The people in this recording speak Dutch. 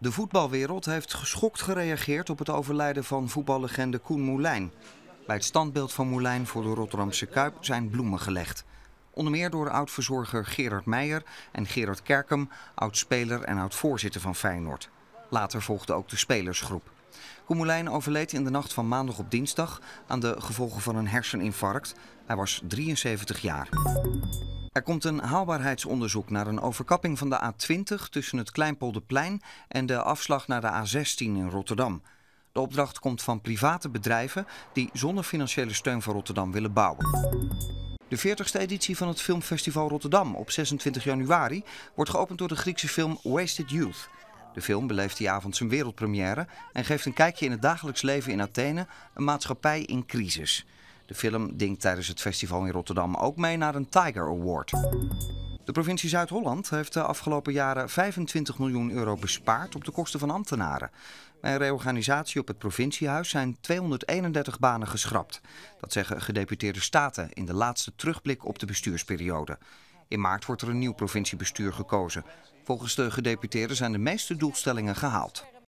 De voetbalwereld heeft geschokt gereageerd op het overlijden van voetballegende Koen Moulijn. Bij het standbeeld van Moulijn voor de Rotterdamse Kuip zijn bloemen gelegd. Onder meer door oud-verzorger Gerard Meijer en Gerard Kerkem, oud-speler en oud-voorzitter van Feyenoord. Later volgde ook de spelersgroep. Koen Moulijn overleed in de nacht van maandag op dinsdag aan de gevolgen van een herseninfarct. Hij was 73 jaar. Er komt een haalbaarheidsonderzoek naar een overkapping van de A20 tussen het Kleinpolderplein en de afslag naar de A16 in Rotterdam. De opdracht komt van private bedrijven die zonder financiële steun van Rotterdam willen bouwen. De 40ste editie van het Filmfestival Rotterdam op 26 januari wordt geopend door de Griekse film Wasted Youth. De film beleeft die avond zijn wereldpremière en geeft een kijkje in het dagelijks leven in Athene, een maatschappij in crisis. De film dingt tijdens het festival in Rotterdam ook mee naar een Tiger Award. De provincie Zuid-Holland heeft de afgelopen jaren 25 miljoen euro bespaard op de kosten van ambtenaren. Bij een reorganisatie op het provinciehuis zijn 231 banen geschrapt. Dat zeggen gedeputeerde staten in de laatste terugblik op de bestuursperiode. In maart wordt er een nieuw provinciebestuur gekozen. Volgens de gedeputeerden zijn de meeste doelstellingen gehaald.